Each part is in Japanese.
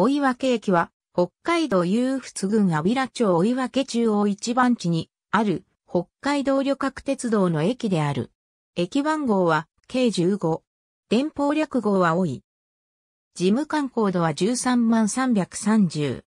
追分駅は、北海道有仏郡比平町追分中央一番地にある北海道旅客鉄道の駅である。駅番号は計15。電報略号は多い。事務官コードは13万330。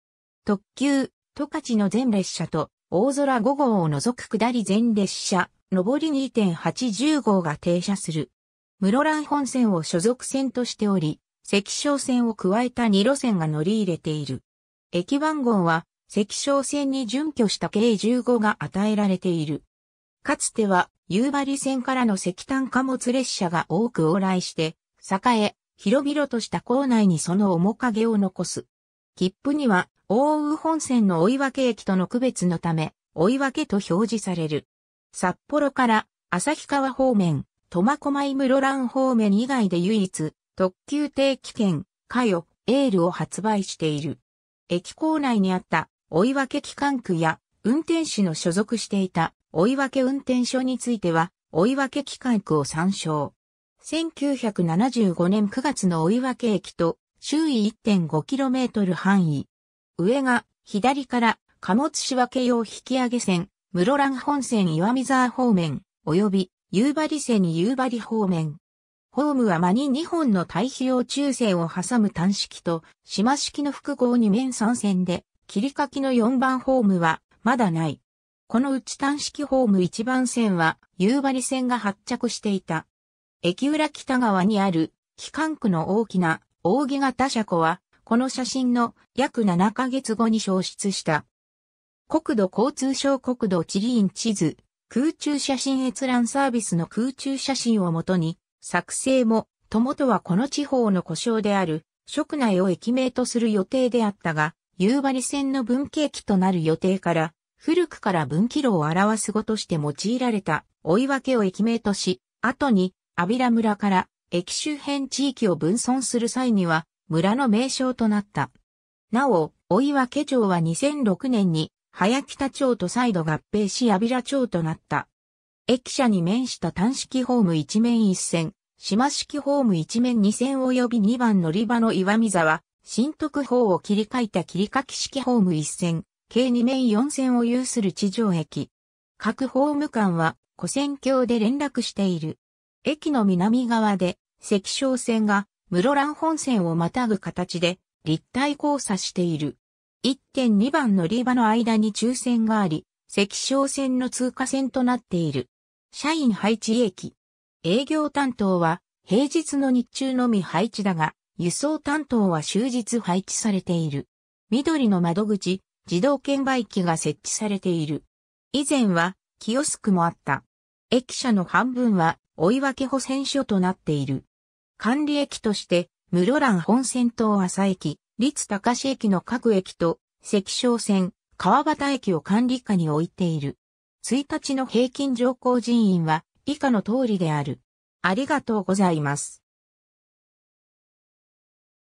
特急、十勝の全列車と大空5号を除く下り全列車、上り2.810号が停車する。室蘭本線を所属線としており、石商線を加えた2路線が乗り入れている。駅番号は、石商線に準拠した計15が与えられている。かつては、夕張線からの石炭貨物列車が多く往来して、栄え、広々とした構内にその面影を残す。切符には、大宇本線の追分駅との区別のため、追分と表示される。札幌から、旭川方面、苫小牧室蘭方面以外で唯一、特急定期券、カヨ、エールを発売している。駅構内にあった追分機関区や運転士の所属していた追分運転所については追分機関区を参照。1975年9月の追分駅と周囲 1.5km 範囲。上が左から貨物仕分け用引き上げ線、室蘭本線岩見沢方面、及び夕張線夕張方面。ホームは間に2本の対比用中線を挟む単式と、島式の複合2面3線で、切り欠きの4番ホームは、まだない。このうち単式ホーム1番線は、夕張線が発着していた。駅裏北側にある、機関区の大きな、扇形車庫は、この写真の約7ヶ月後に消失した。国土交通省国土地理院地図、空中写真閲覧サービスの空中写真をもとに、作成も、友とはこの地方の故障である、職内を駅名とする予定であったが、夕張線の分岐駅となる予定から、古くから分岐路を表す語として用いられた、追い分けを駅名とし、後に、阿比良村から、駅周辺地域を分村する際には、村の名称となった。なお、追い分け町は2006年に、早北町と再度合併し阿比良町となった。駅舎に面した単式ホーム一面一線、島式ホーム一面二線及び二番乗り場の岩見沢、新徳法を切り替えた切り欠き式ホーム一線、計二面四線を有する地上駅。各ホーム間は、古線橋で連絡している。駅の南側で、石小線が、室蘭本線をまたぐ形で、立体交差している。1.2番乗り場の間に中線があり、石小線の通過線となっている。社員配置駅。営業担当は平日の日中のみ配置だが、輸送担当は終日配置されている。緑の窓口、自動券売機が設置されている。以前は、キオスクもあった。駅舎の半分は、追分保線所となっている。管理駅として、室蘭本線と朝駅、立高市駅の各駅と、関昌線、川端駅を管理下に置いている。1日の平均上降人員は以下の通りである。ありがとうございます。